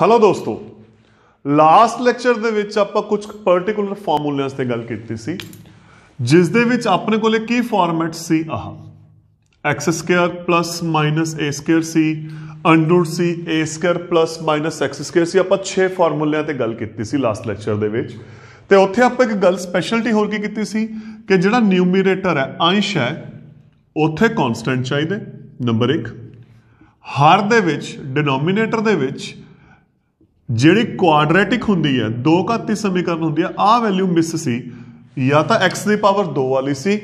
hello ਦੋਸਤੋ last lecture ਦੇ ਵਿੱਚ ਆਪਾਂ ਕੁਝ ਪਾਰਟਿਕੂਲਰ ਫਾਰਮੂਲਿਆਂ ਤੇ ਗੱਲ ਕੀਤੀ ਸੀ ਜਿਸ ਦੇ ਵਿੱਚ ਆਪਣੇ ਕੋਲੇ ਕੀ ਫਾਰਮੈਟ ਸੀ ਆਹ x2 a2 ਸੀ ਅੰਡਰੂਟ ਸੀ a2 x2 ਸੀ ਆਪਾਂ 6 ਫਾਰਮੂਲਿਆਂ ਤੇ ਗੱਲ ਕੀਤੀ ਸੀ ਲਾਸਟ ਲੈਕਚਰ ਦੇ ਵਿੱਚ ਤੇ ਉੱਥੇ ਆਪਾਂ ਇੱਕ ਗੱਲ ਸਪੈਸ਼ਲਟੀ ਹੋਰ ਕੀ ਕੀਤੀ ਸੀ ਕਿ ਜਿਹੜਾ ਨਿਊਮੀਰੇਟਰ ਹੈ ਅੰਸ਼ ਹੈ ਉੱਥੇ ਕਨਸਟੈਂਟ ਚਾਹੀਦਾ ਨੰਬਰ 1 ਹਰ ਦੇ ਵਿੱਚ ਡਿਨੋਮੀਨੇਟਰ ਦੇ ਵਿੱਚ जिड़ी क्वाड्रैटिक होंगी है दो घाती समीकरण होंगे आह वैल्यू मिस से या तो एक्स की पावर दो वाली सी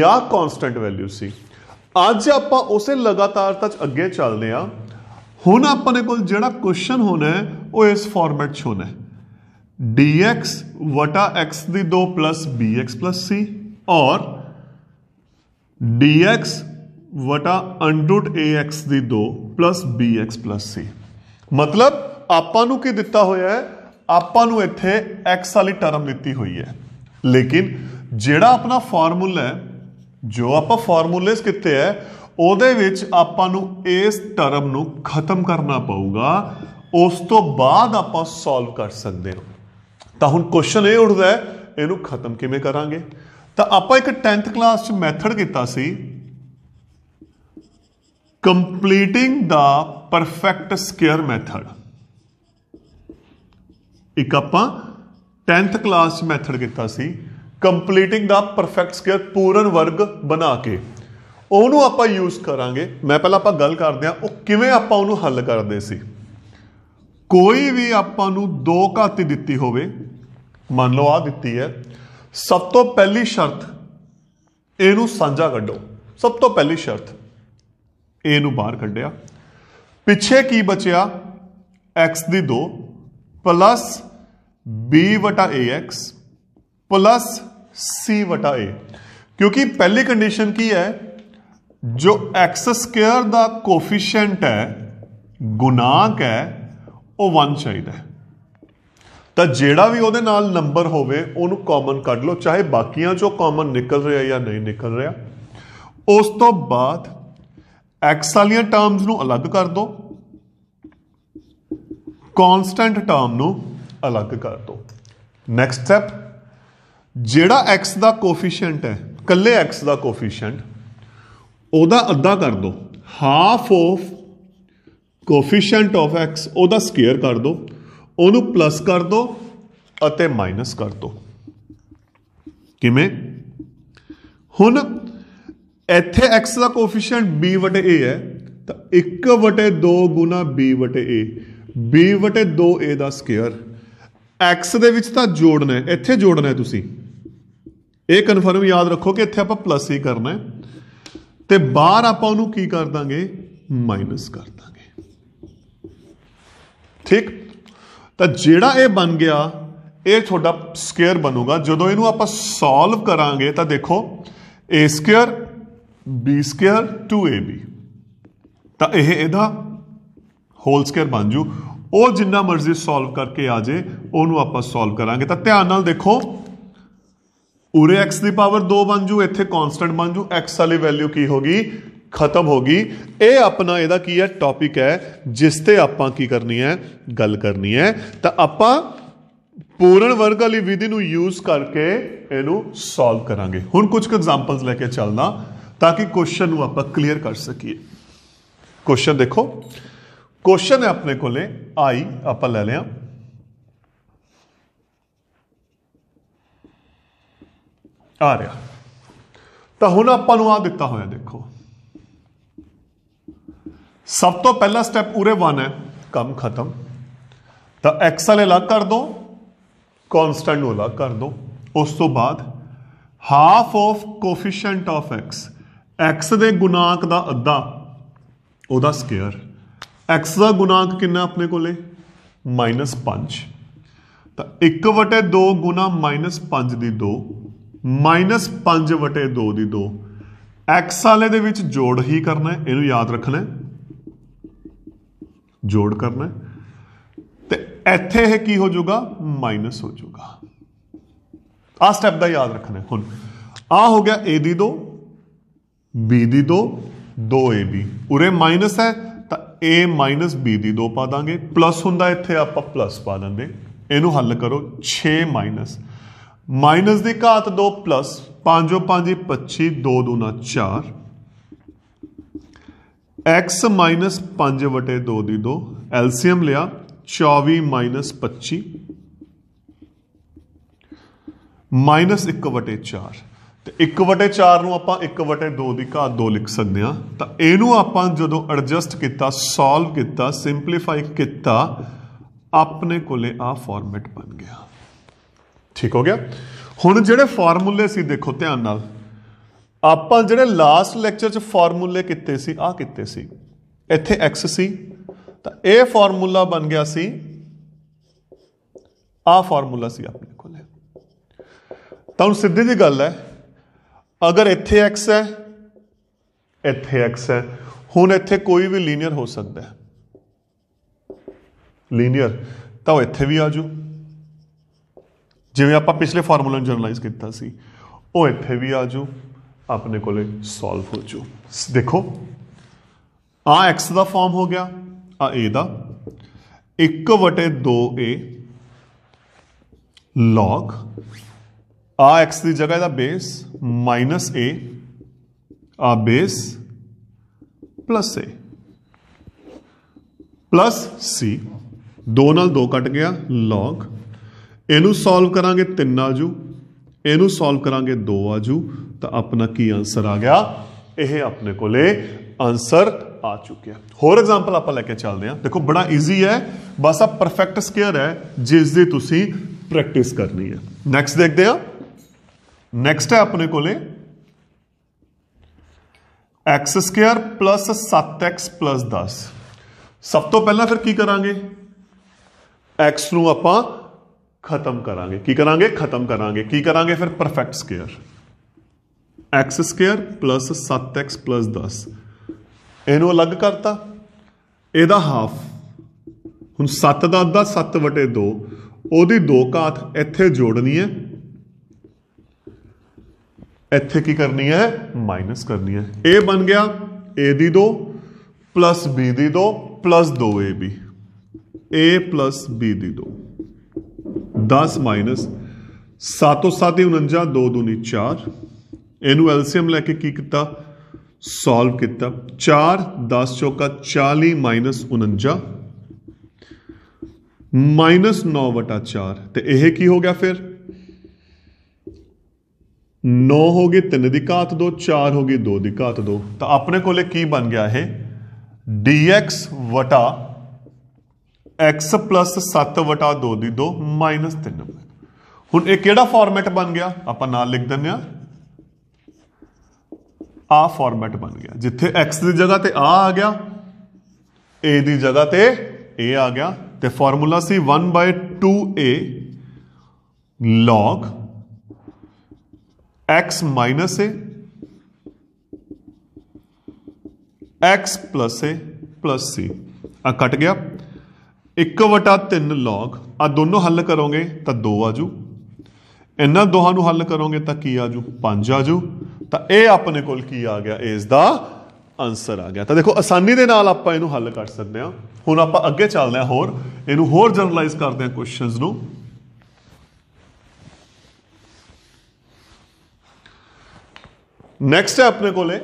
या कॉन्सटेंट वैल्यू से अज आप उस लगातारता अगे चलते हैं हूँ अपने को जोड़ा क्वेश्चन होना है वह इस फॉरमेट होना है डी एक्स वटा एक्स की दो plus b x plus c और डी एक्स वटा अंडूट ए एक्स की दो plus b x plus c मतलब ਆਪਾਂ ਨੂੰ ਕੀ ਦਿੱਤਾ ਹੋਇਆ ਹੈ ਆਪਾਂ ਨੂੰ ਇੱਥੇ x ਵਾਲੀ ਟਰਮ ਦਿੱਤੀ ਹੋਈ ਹੈ ਲੇਕਿਨ ਜਿਹੜਾ ਆਪਣਾ ਫਾਰਮੂਲਾ ਹੈ ਜੋ ਆਪਾਂ ਫਾਰਮੂਲੇਸ ਕਿਤੇ ਹੈ ਉਹਦੇ ਵਿੱਚ ਆਪਾਂ ਨੂੰ ਇਸ ਟਰਮ ਨੂੰ ਖਤਮ ਕਰਨਾ ਪਊਗਾ ਉਸ ਤੋਂ ਬਾਅਦ ਆਪਾਂ ਸੋਲਵ ਕਰ ਸਕਦੇ ਹਾਂ ਤਾਂ ਹੁਣ ਕੁਐਸਚਨ ਇਹ ਉੱਠਦਾ ਹੈ ਇਹਨੂੰ ਖਤਮ ਕਿਵੇਂ ਕਰਾਂਗੇ ਤਾਂ ਆਪਾਂ ਇੱਕ 10th ਕਲਾਸ 'ਚ ਮੈਥਡ ਕੀਤਾ ਸੀ ਕੰਪਲੀਟਿੰਗ ਦਾ ਪਰਫੈਕਟ ਸਕੁਅਰ ਮੈਥਡ ਇੱਕ ਆਪਾਂ 10th ਕਲਾਸ ਮੈਥਡ ਕੀਤਾ ਸੀ ਕੰਪਲੀਟਿੰਗ ਦਾ ਪਰਫੈਕਟ ਸਕੁਅਰ ਪੂਰਨ ਵਰਗ ਬਣਾ ਕੇ ਉਹਨੂੰ ਆਪਾਂ ਯੂਜ਼ ਕਰਾਂਗੇ ਮੈਂ ਪਹਿਲਾਂ ਆਪਾਂ ਗੱਲ ਕਰਦੇ ਆ ਉਹ ਕਿਵੇਂ ਆਪਾਂ ਉਹਨੂੰ ਹੱਲ ਕਰਦੇ ਸੀ ਕੋਈ ਵੀ ਆਪਾਂ ਨੂੰ ਦੋ ਘਾਤ ਦਿੱਤੀ ਹੋਵੇ ਮੰਨ ਲਓ ਆ ਦਿੱਤੀ ਹੈ ਸਭ ਤੋਂ ਪਹਿਲੀ ਸ਼ਰਤ ਇਹਨੂੰ ਸਾਂਝਾ ਕੱਢੋ ਸਭ ਤੋਂ ਪਹਿਲੀ ਸ਼ਰਤ ਨੂੰ ਬਾਹਰ ਕੱਢਿਆ ਪਿੱਛੇ ਕੀ ਬਚਿਆ x ਦੀ 2 ਪਲੱਸ बी वटा ए एक्स प्लस सी वटा ए क्योंकि पहली कंडीशन की है जो एक्स स्केयर का कोफिशेंट है गुणांक है ਉਹ 1 ਚਾਹੀਦਾ ਤਾਂ ਜਿਹੜਾ ਵੀ ਉਹਦੇ ਨਾਲ ਨੰਬਰ ਹੋਵੇ ਉਹਨੂੰ ਕਾਮਨ ਕੱਢ ਲਓ ਚਾਹੇ ਬਾਕੀਆਂ ਚੋਂ ਕਾਮਨ ਨਿਕਲ ਰਿਹਾ ਜਾਂ ਨਹੀਂ ਨਿਕਲ ਰਿਹਾ ਉਸ ਤੋਂ ਬਾਅਦ x ਵਾਲੀਆਂ ਟਰਮਸ ਨੂੰ ਅਲੱਗ ਕਰ ਦਿਓ ਕਨਸਟੈਂਟ ਟਰਮ ਨੂੰ ਅਲੱਗ ਕਰ ਦੋ ਨੈਕਸਟ ਸਟੈਪ ਜਿਹੜਾ x ਦਾ ਕੋਫੀਸ਼ੀਐਂਟ ਹੈ ਕੱਲੇ x ਦਾ ਕੋਫੀਸ਼ੀਐਂਟ ਉਹਦਾ ਅੱਧਾ ਕਰ ਦੋ half of coefficient of x ਉਹਦਾ ਸਕੁਅਰ ਕਰ ਦੋ ਉਹਨੂੰ ਪਲੱਸ ਕਰ ਦੋ ਅਤੇ ਮਾਈਨਸ ਕਰ ਦੋ ਕਿਵੇਂ ਹੁਣ ਇੱਥੇ x ਦਾ ਕੋਫੀਸ਼ੀਐਂਟ b ਵਟੇ a ਹੈ ਤਾਂ 1 ਵਟੇ 2 ਗੁਣਾ b ਵਟੇ a b ਵਟੇ 2a ਦਾ ਸਕੁਅਰ x ਦੇ ਵਿੱਚ ਤਾਂ ਜੋੜਨਾ ਹੈ ਇੱਥੇ ਜੋੜਨਾ ਹੈ ਤੁਸੀਂ ਇਹ ਕਨਫਰਮ ਯਾਦ ਰੱਖੋ ਕਿ ਇੱਥੇ ਆਪਾਂ ਪਲੱਸ ਹੀ ਕਰਨਾ ਹੈ ਤੇ ਬਾਹਰ ਆਪਾਂ ਉਹਨੂੰ ਕੀ ਕਰ ਦਾਂਗੇ ਮਾਈਨਸ ਕਰ ਦਾਂਗੇ ਠੀਕ ਤਾਂ ਜਿਹੜਾ ਇਹ ਬਣ ਗਿਆ ਇਹ ਤੁਹਾਡਾ ਸਕੁਅਰ ਬਣੂਗਾ ਜਦੋਂ ਇਹਨੂੰ ਆਪਾਂ ਸੋਲਵ ਕਰਾਂਗੇ ਤਾਂ ਦੇਖੋ a square b square 2ab ਤਾਂ ਇਹ ਇਹਦਾ ਹੋਲ ਸਕੁਅਰ ਬਣ ਜੂ ਉਹ ਜਿੰਨਾ ਮਰਜ਼ੀ ਸੋਲਵ ਕਰਕੇ ਆ ਜੇ ਉਹਨੂੰ ਆਪਾਂ ਸੋਲਵ ਕਰਾਂਗੇ ਤਾਂ ਧਿਆਨ ਨਾਲ ਦੇਖੋ ਉਰੇ x ਦੀ ਪਾਵਰ 2 ਬਣ ਜੂ ਇੱਥੇ ਕਨਸਟੈਂਟ ਬਣ ਜੂ x ਵਾਲੀ ਵੈਲਿਊ ਕੀ ਹੋਗੀ ਖਤਮ ਹੋ ਗਈ ਇਹ ਆਪਣਾ ਇਹਦਾ ਕੀ ਹੈ ਟੌਪਿਕ ਹੈ ਜਿਸ ਤੇ ਆਪਾਂ ਕੀ ਕਰਨੀ ਹੈ ਗੱਲ ਕਰਨੀ ਹੈ ਤਾਂ ਆਪਾਂ ਪੂਰਨ ਵਰਗ ਵਾਲੀ ਵਿਧੀ ਨੂੰ ਯੂਜ਼ ਕਰਕੇ ਇਹਨੂੰ ਸੋਲਵ ਕਰਾਂਗੇ ਹੁਣ ਕੁਝ ਕੁ ਐਗਜ਼ਾਮਪਲਸ ਲੈ ਕੇ ਚੱਲਣਾ ਤਾਂ ਕਿ ਕੁਐਸਚਨ ਨੂੰ ਆਪਾਂ ਕਲੀਅਰ ਕਰ ਸਕੀਏ ਕੁਐਸਚਨ ਦੇਖੋ ਕੁਐਸਚਨ ਹੈ ਆਪਣੇ ਕੋਲੇ ਆਈ ਆਪਾਂ ਲੈ ਲਿਆ ਆ ਰਿਹਾ ਤਾਂ ਹੁਣ ਆਪਾਂ ਨੂੰ ਆ ਦਿੱਤਾ ਹੋਇਆ ਦੇਖੋ ਸਭ ਤੋਂ ਪਹਿਲਾ ਸਟੈਪ ਉਰੇ 1 ਹੈ ਕੰਮ ਖਤਮ ਤਾਂ ਐਕਸ ਵਾਲੇ ਅਲੱਗ ਕਰ ਦੋ ਕਨਸਟੈਂਟ ਨੂੰ ਅਲੱਗ ਕਰ ਦੋ ਉਸ ਤੋਂ ਬਾਅਦ half of coefficient of x x ਦੇ ਗੁਣਾਂਕ ਦਾ ਅੱਧਾ ਉਹਦਾ ਸਕੁਅਰ x ਦਾ ਗੁਣਾਂਕ ਕਿੰਨਾ ਆਪਣੇ ਕੋਲੇ -5 ਤਾਂ 1 2 -5 ਦੀ 2 -5 2 ਦੀ 2 x ਵਾਲੇ ਦੇ ਵਿੱਚ ਜੋੜ ਹੀ ਕਰਨਾ ਹੈ ਇਹਨੂੰ ਯਾਦ ਰੱਖਣਾ ਜੋੜ ਕਰਨਾ ਤੇ ਇੱਥੇ ਇਹ ਕੀ ਹੋ ਜਾਊਗਾ ਮਾਈਨਸ ਹੋ ਜਾਊਗਾ ਆ ਸਟੈਪ ਦਾ ਯਾਦ ਰੱਖਣਾ ਹੁਣ ਆ ਹੋ ਗਿਆ a ਦੀ 2 b ਦੀ 2 2ab ਉਰੇ ਮਾਈਨਸ ਹੈ a b ਦੀ 2 ਪਾ ਦਾਂਗੇ ਪਲੱਸ ਹੁੰਦਾ ਇੱਥੇ ਆਪਾਂ ਪਲੱਸ ਪਾ ਦਿੰਦੇ ਇਹਨੂੰ ਹੱਲ ਕਰੋ 6 ਮਾਈਨਸ ਮਾਈਨਸ ਦੀ ਘਾਤ 2 ਪਲੱਸ 5 5 25 2 2 4 x 5 ਵਟੇ 2 ਦੀ 2 ਐਲਸੀਐਮ ਲਿਆ 24 25 1 ਵਟੇ 4 ਤੇ 1 4 ਨੂੰ ਆਪਾਂ 1 2 ਦੀ ਘਾਤ 2 ਲਿਖ ਸਕਦੇ ਆ ਤਾਂ ਇਹਨੂੰ ਆਪਾਂ ਜਦੋਂ ਐਡਜਸਟ ਕੀਤਾ ਸੋਲਵ ਕੀਤਾ ਸਿੰਪਲੀਫਾਈ ਕੀਤਾ ਆਪਣੇ ਕੋਲੇ ਆ ਫਾਰਮੈਟ ਬਣ ਗਿਆ ਠੀਕ ਹੋ ਗਿਆ ਹੁਣ ਜਿਹੜੇ ਫਾਰਮੂਲੇ ਸੀ ਦੇਖੋ ਧਿਆਨ ਨਾਲ ਆਪਾਂ ਜਿਹੜੇ ਲਾਸਟ ਲੈਕਚਰ ਚ ਫਾਰਮੂਲੇ ਕਿਤੇ ਸੀ ਆ ਕਿਤੇ ਸੀ ਇੱਥੇ x ਸੀ ਤਾਂ ਇਹ ਫਾਰਮੂਲਾ ਬਣ ਗਿਆ ਸੀ ਆ ਫਾਰਮੂਲਾ ਸੀ ਆਪਣੇ ਕੋਲੇ ਤਾਂ ਹੁਣ ਸਿੱਧੀ ਜੀ ਗੱਲ ਹੈ ਅਗਰ ਇੱਥੇ x ਹੈ ਇੱਥੇ x ਹੈ ਹੁਣ ਇੱਥੇ ਕੋਈ ਵੀ ਲੀਨੀਅਰ ਹੋ ਸਕਦਾ ਹੈ ਲੀਨੀਅਰ ਤਾਂ ਉਹ ਇੱਥੇ ਵੀ ਆ ਜੂ ਜਿਵੇਂ ਆਪਾਂ ਪਿਛਲੇ ਫਾਰਮੂਲਾ ਨੂੰ ਜਨਰਲਾਈਜ਼ ਕੀਤਾ ਸੀ ਉਹ ਇੱਥੇ ਵੀ ਆ ਜੂ ਆਪਣੇ ਕੋਲੇ ਸੋਲਵ ਹੋ ਜੂ ਦੇਖੋ ਆ x ਦਾ ਫਾਰਮ ਹੋ ਗਿਆ ਆ a the 1 2a log x ਦੀ ਜਗ੍ਹਾ ਇਹਦਾ ਬੇਸ ਮਾਈਨਸ a ਆ base plus a plus c 2 ਨਾਲ 2 ਕੱਟ ਗਿਆ log ਇਹਨੂੰ ਸੋਲਵ ਕਰਾਂਗੇ 3 ਨਾਲ ਜੂ ਇਹਨੂੰ ਸੋਲਵ ਕਰਾਂਗੇ 2 ਆ ਜੂ ਤਾਂ ਆਪਣਾ ਕੀ ਆਨਸਰ ਆ ਗਿਆ ਇਹ ਆਪਣੇ ਕੋਲੇ ਆਨਸਰ ਆ ਚੁੱਕਿਆ ਹੋਰ ਐਗਜ਼ਾਮਪਲ ਆਪਾਂ ਲੈ ਕੇ ਚੱਲਦੇ ਹਾਂ ਦੇਖੋ ਬੜਾ ਈਜ਼ੀ ਹੈ ਬਸ ਆ ਪਰਫੈਕਟ ਸਕੁਅਰ ਹੈ ਜਿਸ ਦੀ ਤੁਸੀਂ ਪ੍ਰੈਕਟਿਸ ਕਰਨੀ ਹੈ ਨੈਕਸਟ ਦੇਖਦੇ ਹਾਂ नेक्स्ट है अपने को ले एक्स स्केयर प्लस सत्त एक्स प्लस दस ਸਭ ਤੋਂ ਪਹਿਲਾਂ ਫਿਰ ਕੀ ਕਰਾਂਗੇ x ਨੂੰ ਆਪਾਂ ਖਤਮ ਕਰਾਂਗੇ ਕੀ ਕਰਾਂਗੇ ਖਤਮ ਕਰਾਂਗੇ ਕੀ ਕਰਾਂਗੇ ਫਿਰ ਪਰਫੈਕਟ ਸਕੁਅਰ x2 7x 10 ਇਹਨੂੰ ਅਲੱਗ ਕਰਤਾ ਇਹਦਾ ਹਾਫ ਹੁਣ 7 ਦਾ ਅੱਧਾ 7 2 ਉਹਦੀ 2 ਘਾਤ ਇੱਥੇ ਜੋੜਨੀ ਹੈ ਇੱਥੇ ਕੀ ਕਰਨੀ ਹੈ ਮਾਈਨਸ ਕਰਨੀ ਹੈ a ਬਣ ਗਿਆ a ਦੀ 2 b ਦੀ 2 2ab a b ਦੀ 2 10 ਮਾਈਨਸ 7 7 49 2 2 4 ਇਹਨੂੰ ਐਲਸੀਐਮ ਲੈ ਕੇ ਕੀ ਕੀਤਾ ਸੋਲਵ ਕੀਤਾ 4 10 ਚੌਕਾ 40 ਮਾਈਨਸ 49 ਮਾਈਨਸ 9 4 ਤੇ ਇਹ ਕੀ ਹੋ ਗਿਆ ਫਿਰ नौ होगी तीन दी दो चार होगी दो दी दो तो अपने को की बन गया है डी एक्स वटा एक्स प्लस सत्त वटा दो दी दो माइनस तीन हूँ एक केड़ा फॉर्मेट बन गया आप लिख दें आ फॉर्मेट बन गया जिथे एक्स की जगह पर आ आ गया ए की जगह ते ए आ गया तो formula c one by two a log x minus a x plus a plus c ਆ ਕੱਟ ਗਿਆ 1/3 log ਆ ਦੋਨੋਂ ਹੱਲ ਕਰੋਗੇ ਤਾਂ 2 ਆਜੂ ਇਹਨਾਂ ਦੋਹਾਂ ਨੂੰ ਹੱਲ ਕਰੋਗੇ ਤਾਂ ਕੀ ਆਜੂ 5 ਆਜੂ ਤਾਂ ਇਹ ਆਪਣੇ ਕੋਲ ਕੀ ਆ ਗਿਆ ਇਸ ਦਾ ਆਨਸਰ ਆ ਗਿਆ ਤਾਂ ਦੇਖੋ ਆਸਾਨੀ ਦੇ ਨਾਲ ਆਪਾਂ ਇਹਨੂੰ ਹੱਲ ਕਰ ਸਕਦੇ ਹਾਂ ਹੁਣ ਆਪਾਂ ਅੱਗੇ ਚੱਲਦੇ ਹਾਂ ਹੋਰ ਇਹਨੂੰ ਹੋਰ ਜਨਰਲਾਈਜ਼ ਕਰਦੇ ਹਾਂ ਕੁਐਸਚਨਸ ਨੂੰ ਨੈਕਸਟ ਹੈ ਆਪਣੇ ਕੋਲੇ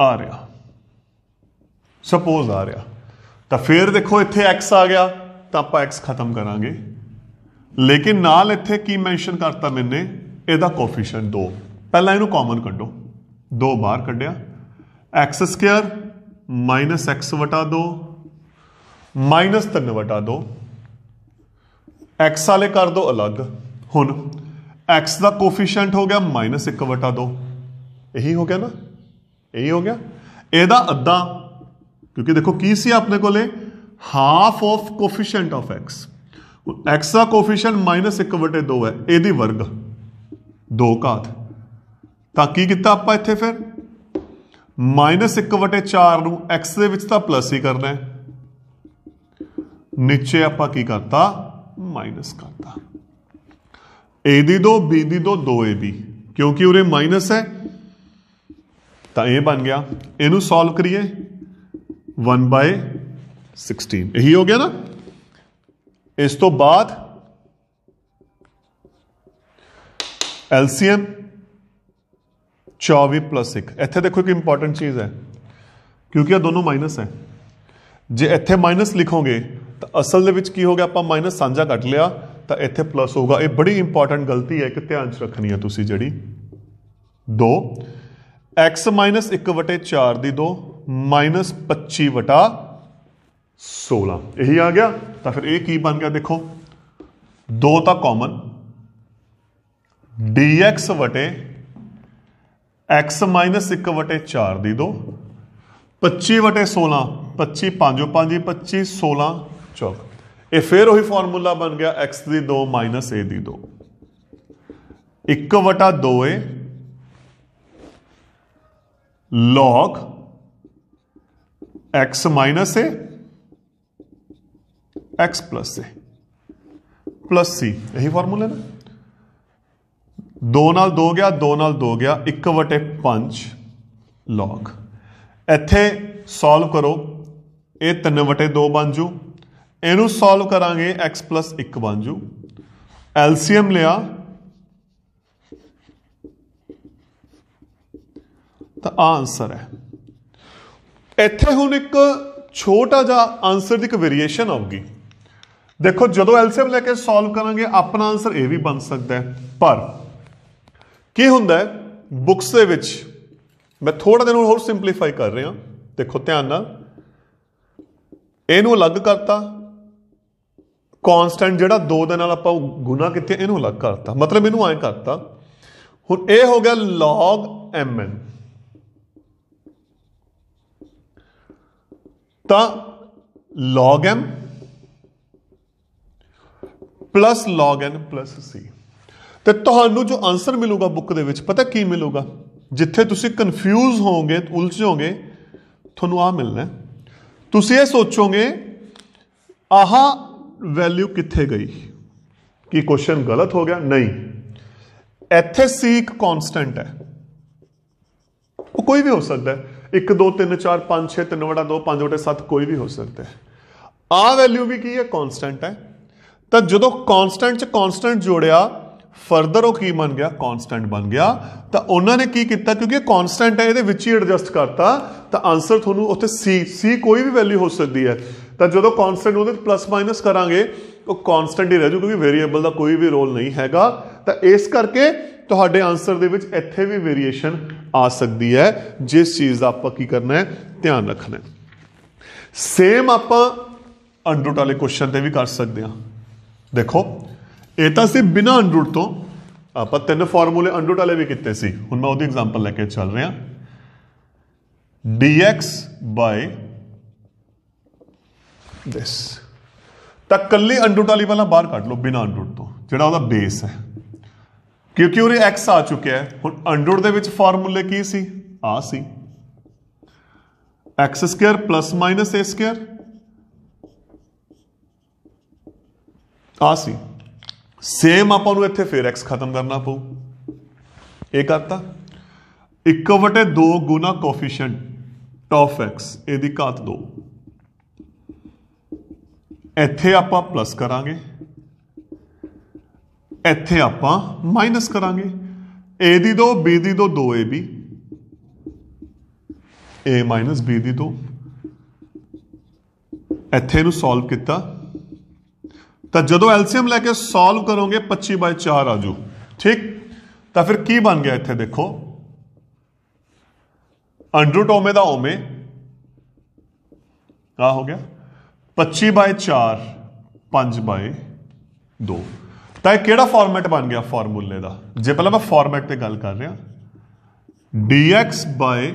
ਆ ਰਿਹਾ ਸਪੋਜ਼ ਆ ਰਿਹਾ ਤਾਂ ਫਿਰ ਦੇਖੋ ਇੱਥੇ x ਆ ਗਿਆ ਤਾਂ ਆਪਾਂ x ਖਤਮ ਕਰਾਂਗੇ ਲੇਕਿਨ ਨਾਲ ਇੱਥੇ ਕੀ ਮੈਂਸ਼ਨ ਕਰਤਾ ਮੈਨੇ ਇਹਦਾ ਕੋਫੀਸ਼ੀਐਂਟ 2 ਪਹਿਲਾਂ ਇਹਨੂੰ ਕਾਮਨ ਕੱਢੋ ਦੋ ਬਾਹਰ ਕੱਢਿਆ x2 x ਵਟਾ 2 3 ਵਟਾ 2 x ਵਾਲੇ ਕਰ ਦੋ ਅਲੱਗ ਹੁਣ एक्स का कोफिशियंट हो गया माइनस एक वटा दो यही हो गया ना यही हो गया एदा अद्धा क्योंकि देखो की सी अपने को ले half of coefficient of x x का कोफिशियंट माइनस एक वटे दो है ए वर्ग दो घात ਤਾਂ ਕੀ ਕੀਤਾ ਆਪਾਂ ਇੱਥੇ ਫਿਰ -1/4 ਨੂੰ x ਦੇ ਵਿੱਚ ਤਾਂ ਪਲੱਸ ਹੀ ਕਰਨਾ ਹੈ करता ਆਪਾਂ ਕੀ ए दी दो बी दी दो, दो ए बी क्योंकि उरे माइनस है तो यह बन गया इन सॉल्व करिए वन बाय सिक्सटीन यही हो गया ना इस तो बाद एलसीएम चौबी प्लस एक इतने देखो एक इंपॉर्टेंट चीज है क्योंकि यह दोनों माइनस है जे इतने माइनस लिखोगे तो असल की हो गया आप माइनस साझा कट लिया ਤਾਂ ਇੱਥੇ ਪਲੱਸ ਹੋਊਗਾ ਇਹ ਬੜੀ ਇੰਪੋਰਟੈਂਟ ਗਲਤੀ ਹੈ ਕਿ ਧਿਆਨ 'ਚ ਰੱਖਣੀ ਹੈ ਤੁਸੀਂ ਜਿਹੜੀ 2 x 1/4 ਦੀ 2 25 ਵਟਾ 16 ਇਹੀ ਆ ਗਿਆ ਤਾਂ ਫਿਰ ਇਹ ਕੀ ਬਣ ਗਿਆ ਦੇਖੋ 2 ਤਾਂ ਕਾਮਨ dx ਵਟੇ x 1/4 ਦੀ 2 25 ਵਟੇ 16 25 5 5 25 16 ਚੌਕ ये फिर उ फॉर्मूला बन गया एक्स की दो माइनस ए की दो एक वटा दो a log x minus a x plus a plus c यही फॉर्मूला ना दो नाल दो गया दो नाल दो गया एक वटे पंच लॉग इतें सॉल्व करो ये तीन वटे दो बन जू ਇਹਨੂੰ ਸੋਲਵ ਕਰਾਂਗੇ x 1 ਬਣ ਜੂ ਐਲਸੀਐਮ ਲਿਆ ਤਾਂ ਆਨਸਰ ਹੈ ਇੱਥੇ ਹੁਣ ਇੱਕ ਛੋਟਾ ਜਿਹਾ ਆਨਸਰ ਦੀ ਇੱਕ ਵੇਰੀਏਸ਼ਨ ਆਉਗੀ ਦੇਖੋ ਜਦੋਂ ਐਲਸੀਐਮ ਲੈ ਕੇ ਸੋਲਵ ਕਰਾਂਗੇ ਆਪਣਾ ਆਨਸਰ ਇਹ ਵੀ ਬਣ ਸਕਦਾ ਹੈ ਪਰ ਕੀ ਹੁੰਦਾ ਬੁੱਕਸ ਦੇ ਵਿੱਚ ਮੈਂ ਥੋੜਾ ਦਿਨ ਹੋਰ ਸਿੰਪਲੀਫਾਈ ਕਰ ਰਿਹਾ ਦੇਖੋ ਧਿਆਨ ਨਾਲ ਇਹਨੂੰ ਅਲੱਗ ਕਰਤਾ ਕਨਸਟੈਂਟ ਜਿਹੜਾ 2 ਦੇ ਨਾਲ ਆਪਾਂ ਗੁਣਾ ਕਿਤੇ ਇਹਨੂੰ ਅਲੱਗ ਕਰਤਾ ਮਤਲਬ ਇਹਨੂੰ ਐਂ ਕਰਤਾ ਹੁਣ ਇਹ ਹੋ ਗਿਆ log mn ਤਾਂ log m plus log n plus c ਤੇ ਤੁਹਾਨੂੰ ਜੋ ਆਨਸਰ ਮਿਲੂਗਾ ਬੁੱਕ ਦੇ ਵਿੱਚ ਪਤਾ ਕੀ ਮਿਲੂਗਾ ਜਿੱਥੇ ਤੁਸੀਂ ਕਨਫਿਊਜ਼ ਹੋਵੋਗੇ ਉਲਝੋਗੇ ਤੁਹਾਨੂੰ ਆ ਮਿਲਣਾ ਤੁਸੀਂ ਇਹ ਸੋਚੋਗੇ ਆਹਾ ਵੈਲਿਊ ਕਿੱਥੇ ਗਈ ਕੀ ਕੁਐਸਚਨ ਗਲਤ ਹੋ ਗਿਆ ਨਹੀਂ ਇੱਥੇ c ਇੱਕ ਕਨਸਟੈਂਟ ਹੈ ਉਹ ਕੋਈ ਵੀ ਹੋ ਸਕਦਾ ਹੈ 1 2 3 4 5 6 3 2 5 7 ਕੋਈ ਵੀ ਹੋ ਸਕਦਾ ਹੈ ਆ ਵੈਲਿਊ ਵੀ ਕੀ ਹੈ ਕਨਸਟੈਂਟ ਹੈ ਤਾਂ ਜਦੋਂ ਕਨਸਟੈਂਟ ਚ ਕਨਸਟੈਂਟ ਜੋੜਿਆ ਫਰਦਰ ਉਹ ਕੀ ਬਣ ਗਿਆ ਕਨਸਟੈਂਟ ਬਣ ਗਿਆ ਤਾਂ ਉਹਨਾਂ ਨੇ ਕੀ ਕੀਤਾ ਕਿਉਂਕਿ ਇਹ ਕਨਸਟੈਂਟ ਹੈ ਇਹਦੇ ਵਿੱਚ ਹੀ ਐਡਜਸਟ ਕਰਤਾ ਤਾਂ ਆਨਸਰ ਤੁਹਾਨੂੰ ਉੱਥੇ C C ਕੋਈ ਵੀ ਵੈਲਿਊ ਹੋ ਸਕਦੀ ਹੈ ਤਾਂ ਜਦੋਂ ਕਨਸਟੈਂਟ ਉਹਦੇ ਪਲੱਸ ਮਾਈਨਸ ਕਰਾਂਗੇ ਉਹ ਕਨਸਟੈਂਟ ਹੀ ਰਹਿ ਜੂ ਕਿਉਂਕਿ ਵੇਰੀਏਬਲ ਦਾ ਕੋਈ ਵੀ ਰੋਲ ਨਹੀਂ ਹੈਗਾ ਤਾਂ ਇਸ ਕਰਕੇ ਤੁਹਾਡੇ ਆਨਸਰ ਦੇ ਵਿੱਚ ਇੱਥੇ ਵੀ ਵੇਰੀਏਸ਼ਨ ਆ ਸਕਦੀ ਹੈ ਜਿਸ ਚੀਜ਼ ਦਾ ਆਪਾਂ ਕੀ ਕਰਨਾ ਹੈ ਧਿਆਨ ਰੱਖਣਾ ਹੈ ਸੇਮ ਆਪਾਂ ਅੰਡਰੂਟ ਵਾਲੇ ਕੁਐਸਚਨ ਤੇ ਵੀ ਕਰ ਸਕਦੇ ਹਾਂ ਦੇਖੋ ਇਹ ਤਾਂ ਸੀ ਬਿਨਾ ਅੰਡਰੂਟ ਤੋਂ ਆਪਾਂ ਤਿੰਨ ਫਾਰਮੂਲੇ ਅੰਡਰੂਟ ਵਾਲੇ ਵੀ ਕੀਤੇ ਸੀ ਹੁਣ ਮੈਂ ਉਹਦੀ ਐਗਜ਼ਾਮਪਲ ਲੈ ਕੇ ਚੱਲ ਰਿਹਾ dx ਦਿਸ ਤਾਂ ਕੱਲੀ ਅੰਡਰੂਟ ਵਾਲੀ ਪਹਿਲਾਂ ਬਾਹਰ ਕੱਢ ਲਓ ਬਿਨਾਂ ਅੰਡਰੂਟ ਤੋਂ ਜਿਹੜਾ ਉਹਦਾ ਬੇਸ ਹੈ ਕਿਉਂਕਿ ਉਹਰੇ x ਆ ਚੁੱਕਿਆ ਹੈ ਹੁਣ ਅੰਡਰਟ ਦੇ ਵਿੱਚ ਫਾਰਮੂਲੇ ਕੀ ਸੀ ਆ ਸੀ x2 a2 ਆ ਸੀ ਸੇਮ ਆਪਾਂ ਨੂੰ ਇੱਥੇ ਫੇਰ x ਖਤਮ ਕਰਨਾ ਪਊ ਇਹ ਕਰਤਾ 1/2 ਗੁਣਾ ਕੋਫੀਸ਼ੀਐਂਟ ਆਫ x ਇਹਦੀ ਘਾਤ 2 ਇੱਥੇ ਆਪਾਂ ਪਲੱਸ ਕਰਾਂਗੇ ਇੱਥੇ ਆਪਾਂ ਮਾਈਨਸ ਕਰਾਂਗੇ a ਦੀ ਦੋ b ਦੀ ਦੋ 2ab a ਮਾਈਨਸ b ਦੀ ਦੋ ਇੱਥੇ ਨੂੰ ਸੋਲਵ ਕੀਤਾ ਤਾਂ ਜਦੋਂ ਐਲਸੀਐਮ ਲੈ ਕੇ ਸੋਲਵ ਕਰੋਗੇ 25 ਬਾਈ 4 ਆਜੂ ਠੀਕ ਤਾਂ ਫਿਰ ਕੀ ਬਣ ਗਿਆ ਇੱਥੇ ਦੇਖੋ ਅੰਡਰ ਓਮੇ ਦਾ ਓਮੇ ਆ ਹੋ ਗਿਆ पच्ची बाय चार पांच बाय दो तो यह कि फॉरमेट बन गया फॉर्मूले का जो पहले मैं फॉरमेट पर गल कर रहा dx by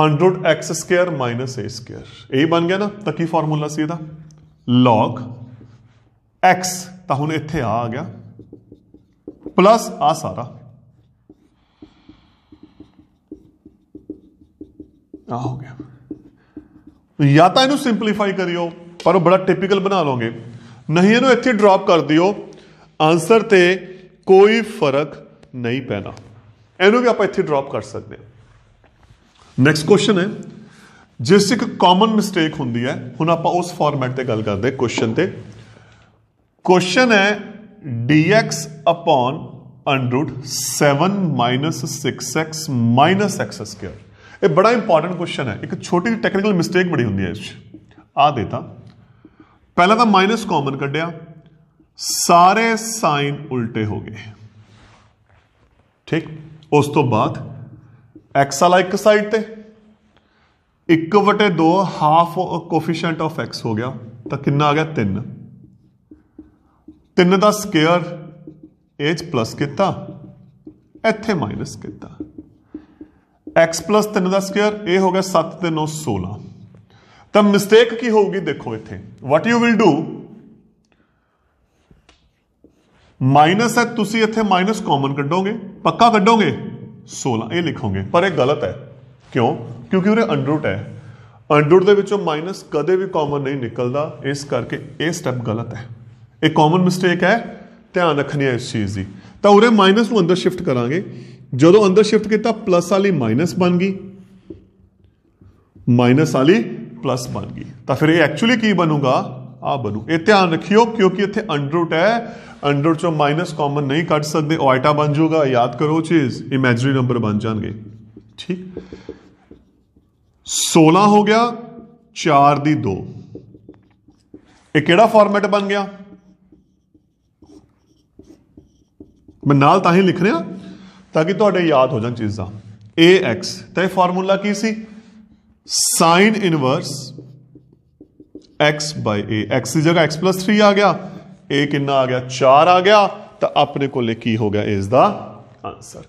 under root x square minus a square यही बन गया ना तो की फॉर्मूला से लॉग एक्स तो हूँ इतने आ गया प्लस आ सारा आ हो गया तो या तो इनू सिंपलीफाई करियो पर बड़ा टिपिकल बना लोंगे नहीं इनू इतने ड्रॉप कर दियो आंसर ते कोई फर्क नहीं पैना इनू भी आप इतने ड्रॉप कर सकते नैक्सट क्वेश्चन है जिस एक कॉमन मिसटेक होंगी है हूँ आप उस फॉरमैट पर गल करते क्वेश्चन से क्वेश्चन है dx upon under root seven minus six x minus x square ਇਹ ਬੜਾ ਇੰਪੋਰਟੈਂਟ ਕੁਐਸਚਨ ਹੈ ਇੱਕ ਛੋਟੀ ਜਿਹੀ ਟੈਕਨੀਕਲ ਮਿਸਟੇਕ ਬੜੀ ਹੁੰਦੀ ਹੈ ਇਸ 'ਚ ਆ ਦੇਤਾ ਪਹਿਲਾਂ ਤਾਂ ਮਾਈਨਸ ਕਾਮਨ ਕੱਢਿਆ ਸਾਰੇ ਸਾਈਨ ਉਲਟੇ ਹੋ ਗਏ ਠੀਕ ਉਸ ਤੋਂ ਬਾਅਦ x ਵਾਲਾ ਇੱਕ ਸਾਈਡ ਤੇ 1/2 ਹਾਫ ਕੋਫੀਸ਼ੀਐਂਟ ਆਫ x ਹੋ ਗਿਆ ਤਾਂ ਕਿੰਨਾ ਆ ਗਿਆ 3 3 ਦਾ ਸਕੁਅਰ ਇਹ ਚ ਪਲੱਸ ਕੀਤਾ ਇੱਥੇ ਮਾਈਨਸ ਕੀਤਾ एक्स प्लस तीन का स्केयर यह हो गया सत्त ते नौ सोलह तो मिसटेक की होगी देखो इतने what you will do minus है तुम इतने माइनस कॉमन क्डोगे पक्का क्डोगे सोलह ये लिखोगे पर यह गलत है क्यों क्योंकि उन्हें अंडरूट है अंडरूट के माइनस ਮਾਈਨਸ भी कॉमन नहीं निकलता इस करके ये स्टैप गलत है एक कॉमन मिसटेक है ध्यान रखनी है इस चीज़ की तो ਤਾਂ माइनस ਮਾਈਨਸ अंदर शिफ्ट करा ਜਦੋਂ ਅੰਦਰ ਸ਼ਿਫਟ ਕੀਤਾ ਪਲੱਸ ਵਾਲੀ ਮਾਈਨਸ ਬਣ ਗਈ ਮਾਈਨਸ ਵਾਲੀ ਪਲੱਸ ਬਣ ਗਈ ਤਾਂ ਫਿਰ ਇਹ ਐਕਚੁਅਲੀ ਕੀ ਬਣੂਗਾ ਆ ਬਣੂ ਇਹ ਧਿਆਨ ਰੱਖਿਓ ਕਿਉਂਕਿ ਇੱਥੇ ਅੰਡਰ ਰੂਟ ਹੈ ਅੰਡਰ ਰੂਟ ਚੋਂ ਮਾਈਨਸ ਕਾਮਨ ਨਹੀਂ ਕੱਢ ਸਕਦੇ ਆਇਟਾ ਬਣ ਜਾਊਗਾ ਯਾਦ ਕਰੋ ਚੀਜ਼ ਇਮੇਜਿਨਰੀ ਨੰਬਰ ਬਣ ਜਾਣਗੇ ਠੀਕ 16 ਹੋ ਗਿਆ 4 ਦੀ 2 ਇਹ ਕਿਹੜਾ ਫਾਰਮੈਟ ਬਣ ਗਿਆ ਮੈਂ ਨਾਲ ਤਾਂ ਹੀ ਲਿਖ ਰਿਹਾ ਤਾਂ ਕਿ ਤੁਹਾਡੇ ਯਾਦ ਹੋ ਜਾਣ ਚੀਜ਼ਾਂ ax ਤਾਂ ਇਹ ਫਾਰਮੂਲਾ ਕੀ ਸੀ sin ਇਨਵਰਸ x x ਦੀ ਜਗ੍ਹਾ x 3 ਆ ਗਿਆ a ਕਿੰਨਾ ਆ ਗਿਆ 4 ਆ ਗਿਆ ਤਾਂ ਆਪਣੇ ਕੋਲੇ ਕੀ ਹੋ ਗਿਆ ਇਸ ਦਾ ਆਨਸਰ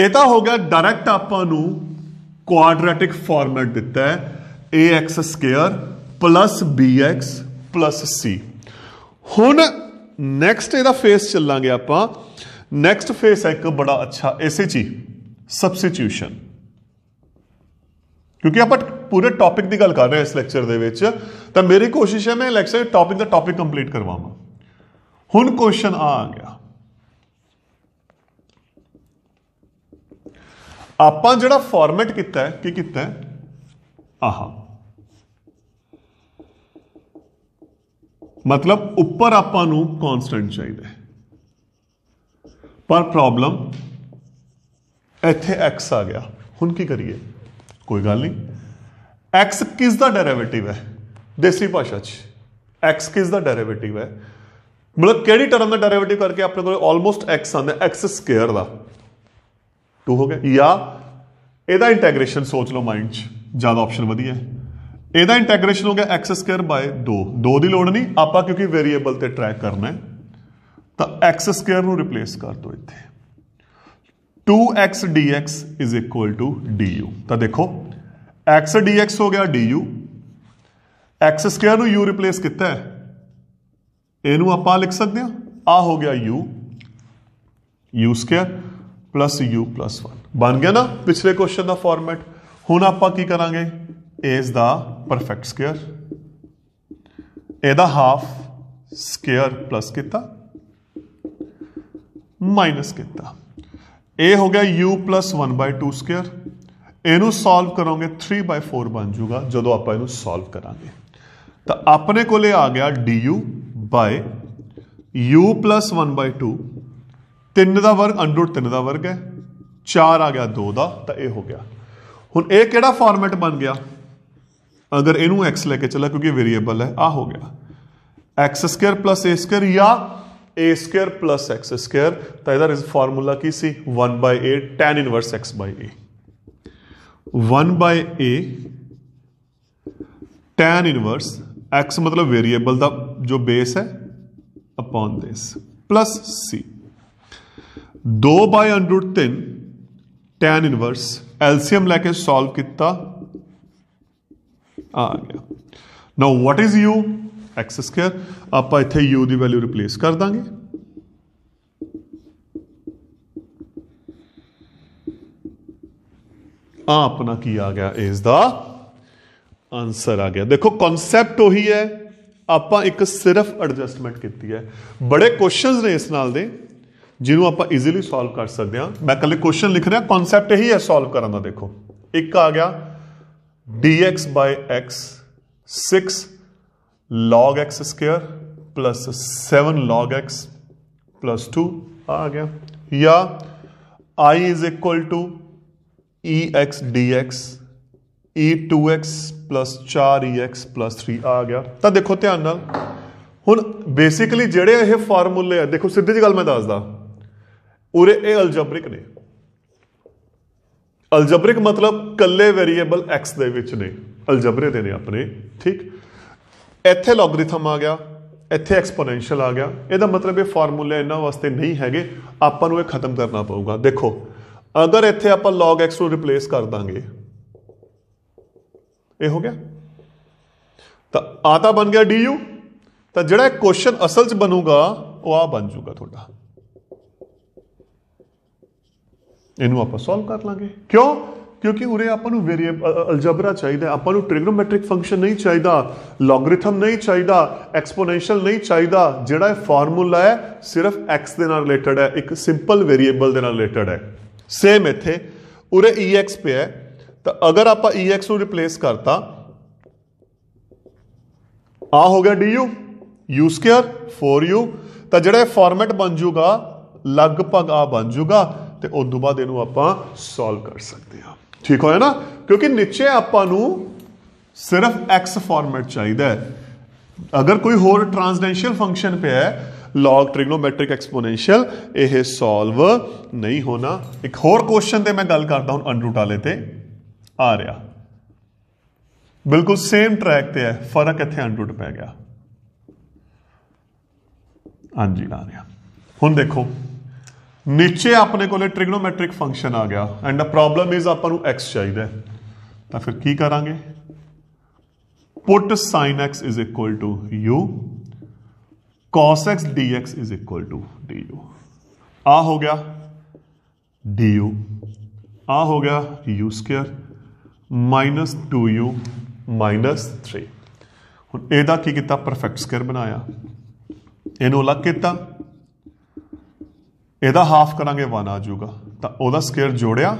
ਇਹ ਤਾਂ ਹੋ ਗਿਆ ਡਾਇਰੈਕਟ ਆਪਾਂ ਨੂੰ ਕੁਆਡਰੈਟਿਕ ਫਾਰਮੈਟ ਦਿੱਤਾ ਹੈ ax2 bx c ਹੁਣ ਨੈਕਸਟ ਇਹਦਾ ਫੇਸ ਚੱਲਾਂਗੇ ਆਪਾਂ ਨੈਕਸਟ ਫੇਸ ਹੈ ਇੱਕ ਬੜਾ ਅੱਛਾ एस ਚੀ ਸਬਸਟੀਟਿਊਸ਼ਨ ਕਿਉਂਕਿ ਆਪਾਂ ਪੂਰੇ ਟੌਪਿਕ ਦੀ ਗੱਲ ਕਰ ਰਹੇ ਹਾਂ ਇਸ ਲੈਕਚਰ ਦੇ ਵਿੱਚ ਤਾਂ ਮੇਰੀ ਕੋਸ਼ਿਸ਼ ਹੈ ਮੈਂ ਲੈਕਚਰ ਟੌਪਿਕ ਦਾ ਟੌਪਿਕ ਕੰਪਲੀਟ ਕਰਵਾਵਾਂ ਹੁਣ ਕੁਐਸਚਨ ਆ ਗਿਆ ਆਪਾਂ ਜਿਹੜਾ ਫਾਰਮੈਟ ਕੀਤਾ ਹੈ ਕੀ ਕੀਤਾ ਹੈ ਆਹਾ ਮਤਲਬ ਉੱਪਰ ਆਪਾਂ ਨੂੰ ਕਨਸਟੈਂਟ ਚਾਹੀਦਾ पर प्रॉब्लम इतने एक्स आ गया हूँ की करिए कोई गल नहीं एक्स किस का डेरेवेटिव है देसी भाषा च एक्स किस का डेरेवेटिव है मतलब कि टर्म का डेरेवेटिव करके अपने कोलमोस्ट एक्स आंद एक्स स्केयर का टू हो गया या यदा सोच लो माइंड ज़्यादा ऑप्शन वजी है यदा इंटैग्रेसन हो गया एक्स स्केयर बाय दो दो की लड़ नहीं आप क्योंकि वेरीएबल पर ट्रैक करना है ਤਾਂ x ਸਕੁਅਰ ਨੂੰ ਰਿਪਲੇਸ ਕਰ ਦੋ ਇੱਥੇ 2x dx is equal to du ਤਾਂ ਦੇਖੋ x dx ਹੋ ਗਿਆ du x ਸਕੁਅਰ ਨੂੰ u ਰਿਪਲੇਸ ਕੀਤਾ ਹੈ ਇਹਨੂੰ ਆਪਾਂ ਲਿਖ ਸਕਦੇ ਹਾਂ ਆ ਹੋ ਗਿਆ u u ਸਕੁਅਰ u 1 ਬਣ ਗਿਆ ਨਾ ਪਿਛਲੇ ਕੁਐਸਚਨ ਦਾ ਫਾਰਮੈਟ ਹੁਣ ਆਪਾਂ ਕੀ ਕਰਾਂਗੇ ਇਸ ਦਾ ਪਰਫੈਕਟ ਸਕੁਅਰ ਇਹਦਾ ਹਾਫ ਸਕੁਅਰ ਪਲੱਸ ਕੀਤਾ माइनस कितना ए हो गया u ਪਲੱਸ 1 ਬਾਈ 2 ਸਕੁਅਰ ਇਹਨੂੰ ਸੋਲਵ ਕਰੋਗੇ 3 ਬਾਈ 4 ਬਣ ਜਾਊਗਾ ਜਦੋਂ ਆਪਾਂ ਇਹਨੂੰ ਸੋਲਵ ਕਰਾਂਗੇ ਤਾਂ ਆਪਣੇ ਕੋਲੇ ਆ ਗਿਆ du by u plus 1 by 2 3 ਦਾ ਵਰਗ ਅੰਡਰ 3 ਦਾ ਵਰਗ ਹੈ 4 ਆ ਗਿਆ 2 ਦਾ ਤਾਂ ਇਹ ਹੋ ਗਿਆ ਹੁਣ ਇਹ ਕਿਹੜਾ ਫਾਰਮੈਟ ਬਣ ਗਿਆ ਅਗਰ ਇਹਨੂੰ x ਲੈ ਕੇ ਚੱਲਾ ਕਿਉਂਕਿ ਵੇਰੀਏਬਲ ਹੈ ਆ ਹੋ ਗਿਆ x2 a2 ਜਾਂ a square plus x square तो इधर इस फॉर्मूला की सी one by a tan inverse x by a one by a tan inverse x मतलब वेरिएबल का जो बेस है अपॉन दिस प्लस सी दो बाय अंडरूट तीन टेन इनवर्स एलसीएम लैके सॉल्व किया आ गया now what is u x square ਆਪਾਂ ਇੱਥੇ u ਦੀ ਵੈਲਿਊ ਰਿਪਲੇਸ ਕਰ ਦਾਂਗੇ ਆ ਆਪਣਾ ਕੀ ਆ ਗਿਆ ਇਸ ਦਾ ਆਨਸਰ ਆ ਗਿਆ ਦੇਖੋ ਕਨਸੈਪਟ ਉਹੀ ਹੈ ਆਪਾਂ ਇੱਕ ਸਿਰਫ ਐਡਜਸਟਮੈਂਟ ਕੀਤੀ ਹੈ ਬੜੇ ਕੁਐਸਚਨਸ ਨੇ ਇਸ ਨਾਲ ਦੇ ਜਿਹਨੂੰ ਆਪਾਂ इजीली ਸੋਲਵ ਕਰ ਸਕਦੇ ਹਾਂ ਮੈਂ ਕੱਲੇ ਕੁਐਸਚਨ ਲਿਖ ਰਿਹਾ ਕਨਸੈਪਟ ਇਹੀ ਹੈ ਸੋਲਵ ਕਰਨ ਦਾ ਦੇਖੋ ਇੱਕ ਆ ਗਿਆ dx/x 6 log x square plus seven log x plus two आ गया या I is equal to e x d x e two x plus 4ex 3 ਆ ਗਿਆ ਤਾਂ ਦੇਖੋ ਧਿਆਨ ਨਾਲ ਹੁਣ ਬੇਸਿਕਲੀ ਜਿਹੜੇ ਇਹ ਫਾਰਮੂਲੇ ਆ ਦੇਖੋ ਸਿੱਧੀ ਜੀ ਗੱਲ ਮੈਂ ਦੱਸਦਾ ਉਰੇ ਇਹ ਅਲਜਬਰਿਕ ਨੇ ਅਲਜਬਰਿਕ ਮਤਲਬ ਕੱਲੇ ਵੇਰੀਏਬਲ x ਦੇ ਵਿੱਚ ਨੇ ਅਲਜਬਰੇ ਦੇ ਨੇ ਆਪਣੇ ਠੀਕ ਇੱਥੇ ਲੋਗਰਿਥਮ ਆ ਗਿਆ ਇੱਥੇ ਐਕਸਪੋਨੈਂਸ਼ੀਅਲ ਆ ਗਿਆ ਇਹਦਾ ਮਤਲਬ ਇਹ ਫਾਰਮੂਲੇ ਇਹਨਾਂ ਵਾਸਤੇ ਨਹੀਂ ਹੈਗੇ ਆਪਾਂ ਨੂੰ ਇਹ ਖਤਮ ਕਰਨਾ ਪਊਗਾ ਦੇਖੋ ਅਗਰ ਇੱਥੇ ਆਪਾਂ log x ਨੂੰ ਰਿਪਲੇਸ ਕਰ ਦਾਂਗੇ ਇਹ ਹੋ ਗਿਆ ਤਾਂ ਆ ਤਾਂ ਬਣ ਗਿਆ du ਤਾਂ ਜਿਹੜਾ ਕੁਐਸਚਨ ਅਸਲ 'ਚ ਬਣੂਗਾ ਉਹ ਆ ਬਣ ਜਾਊਗਾ ਤੁਹਾਡਾ ਇਹਨੂੰ ਆਪਾਂ ਸੋਲਵ ਕਰ ਲਾਂਗੇ ਕਿਉਂ ਕਿਉਂਕਿ ਉਰੇ ਆਪਾਂ ਨੂੰ ਵੇਰੀਏਬਲ ਅਲਜਬਰਾ ਚਾਹੀਦਾ ਆਪਾਂ ਨੂੰ ਟ੍ਰਿਗਨੋਮੈਟ੍ਰਿਕ ਫੰਕਸ਼ਨ ਨਹੀਂ ਚਾਹੀਦਾ ਲੋਗਰਿਥਮ ਨਹੀਂ ਚਾਹੀਦਾ ਐਕਸਪੋਨੈਂਸ਼ੀਅਲ ਨਹੀਂ ਚਾਹੀਦਾ ਜਿਹੜਾ ਇਹ ਫਾਰਮੂਲਾ ਹੈ ਸਿਰਫ x ਦੇ ਨਾਲ ਰਿਲੇਟਡ ਹੈ ਇੱਕ ਸਿੰਪਲ ਵੇਰੀਏਬਲ ਦੇ ਨਾਲ ਰਿਲੇਟਡ ਹੈ ਸੇਮ ਇੱਥੇ ਉਰੇ ex ਪਿਆ ਹੈ ਤਾਂ ਅਗਰ ਆਪਾਂ ex ਨੂੰ ਰਿਪਲੇਸ ਕਰਤਾ ਆ ਹੋ ਗਿਆ du u ਸਕੁਅਰ 4u ਤਾਂ ਜਿਹੜਾ ਇਹ ਫਾਰਮੈਟ ਬਣ ਜਾਊਗਾ ਲਗਭਗ ਆ ਬਣ ਜਾਊਗਾ ਤੇ ਉਸ ਤੋਂ ਬਾਅਦ ਇਹਨੂੰ ਆਪਾਂ ਸੋਲਵ ਕਰ ਸਕਦੇ ਹਾਂ ठीक हो ना क्योंकि नीचे आपां ਨੂੰ सिर्फ x फॉर्मेट चाहिए अगर कोई होर ट्रांसडेंशियल फंक्शन पे है लॉग ट्रिग्नोमेट्रिक एक्सपोनेंशियल यह सॉल्व नहीं होना एक होर क्वेश्चन ते मैं गल करता हूं अनरूटाले ते आ रहा बिल्कुल सेम ट्रैक पर है फर्क इतने अनरूट पै गया हाँ जी आ रहा हूँ देखो नीचे अपने को ट्रिग्नोमैट्रिक फंक्शन आ गया एंड द प्रॉब्लम इज आप एक्स चाहिए तो फिर की करा put sine x is equal to u cos x d x is equal to d u आ हो गया डी यू आ हो गया u square minus two u minus three हम ए परफेक्ट स्केयर बनाया इन अलग किया एद हाफ करा वन आजगा तो वह स्केयर जोड़िया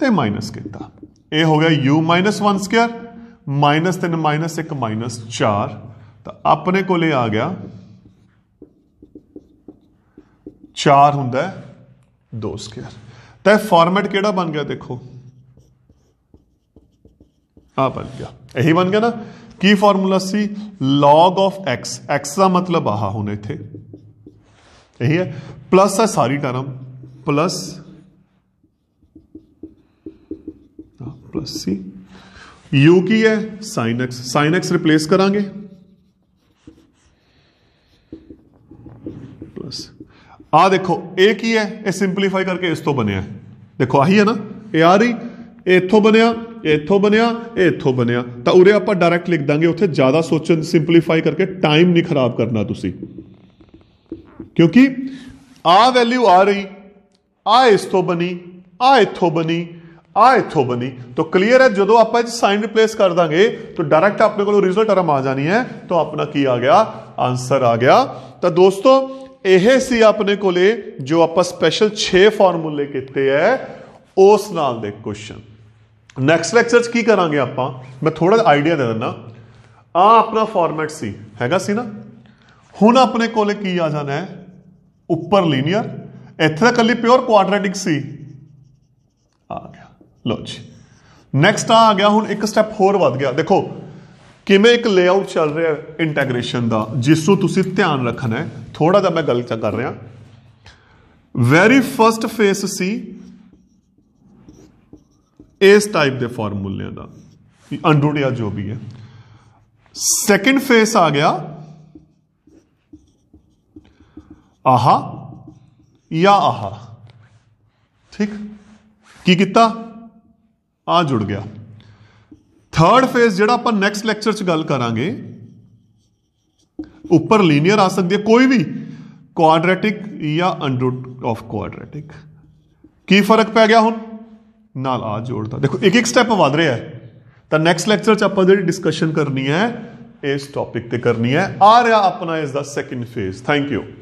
तो माइनस किया हो गया u minus one square minus तीन माइनस एक माइनस चार तो अपने को आ गया चार होंगे दो स्केयर तो फॉरमेट कि बन गया देखो आ बन गया यही बन गया ना की formula c log of x x का मतलब आह हूँ इतने यही है प्लस है सारी term plus plus c u की है sine x sine x replace करांगे प्लस आ देखो ए की है ये सिंपलीफाई करके इस तो बनया देखो आही है ना ये आ रही इथों ਬਣਿਆ ਇਥੋਂ बनया ਇਥੋਂ ਬਣਿਆ ਤਾਂ ਉਰੇ ਆਪਾਂ ਡਾਇਰੈਕਟ ਲਿਖ ਦਾਂਗੇ ਉੱਥੇ ਜ਼ਿਆਦਾ ਸੋਚਣ ਸਿੰਪਲੀਫਾਈ ਕਰਕੇ ਟਾਈਮ ਨਹੀਂ ਖਰਾਬ ਕਰਨਾ ਤੁਸੀਂ क्योंकि आ वैल्यू आ रही आ इस तो बनी आ इतों बनी आ इतों बनी तो क्लीयर है जो आप साइन रिप्लेस कर देंगे तो डायरैक्ट अपने को रिजल्ट आराम आ जानी है तो अपना की आ गया आंसर आ गया तो दोस्तों यह सी अपने को जो आप स्पैशल छे फॉर्मूले किए है उस नाल नैक्सट लैक्चर की करा आप मैं थोड़ा आइडिया दे दिना आ अपना फॉरमैट सी हैगा सी ना हूँ अपने को आ जाना है ਉੱਪਰ ਲੀਨੀਅਰ ਇੱਥੇ ਤਾਂ ਕੱਲੀ ਪਿਓਰ ਕੁਆਡਰੈਟਿਕ ਸੀ ਆ ਗਿਆ ਲੋ ਜੀ ਨੈਕਸਟ ਆ ਗਿਆ ਹੁਣ ਇੱਕ ਸਟੈਪ ਹੋਰ ਵੱਧ ਗਿਆ ਦੇਖੋ ਕਿਵੇਂ ਇੱਕ ਲੇਆਊਟ ਚੱਲ ਰਿਹਾ ਇੰਟੀਗ੍ਰੇਸ਼ਨ ਦਾ ਜਿਸ ਨੂੰ ਤੁਸੀਂ ਧਿਆਨ ਰੱਖਣਾ ਹੈ ਥੋੜਾ ਜਿਹਾ ਮੈਂ ਗੱਲ ਕਰ ਰਿਹਾ ਵੈਰੀ ਫਰਸਟ ਫੇਸ ਸੀ ਇਸ ਟਾਈਪ ਦੇ ਫਾਰਮੂਲੇ ਦਾ ਅੰਡਰੂਟ ਜਾਂ ਜੋ ਵੀ ਹੈ ਸੈਕੰਡ ਫੇਸ ਆ ਗਿਆ आहा या आहा ठीक की किता आ जुड़ गया थर्ड फेज जो आप नैक्सट लैक्चर गल करा उपर लीनियर आ सकती है कोई भी क्वाड्रैटिक या अंडरुट ऑफ क्वाड्रैटिक की फर्क पै गया हूँ ना आ जोड़ता देखो एक एक स्टैप वह है तो नैक्सट लैक्चर आप डिस्कशन करनी है इस टॉपिक करनी है आ रहा अपना इसका सैकेंड फेज थैंक यू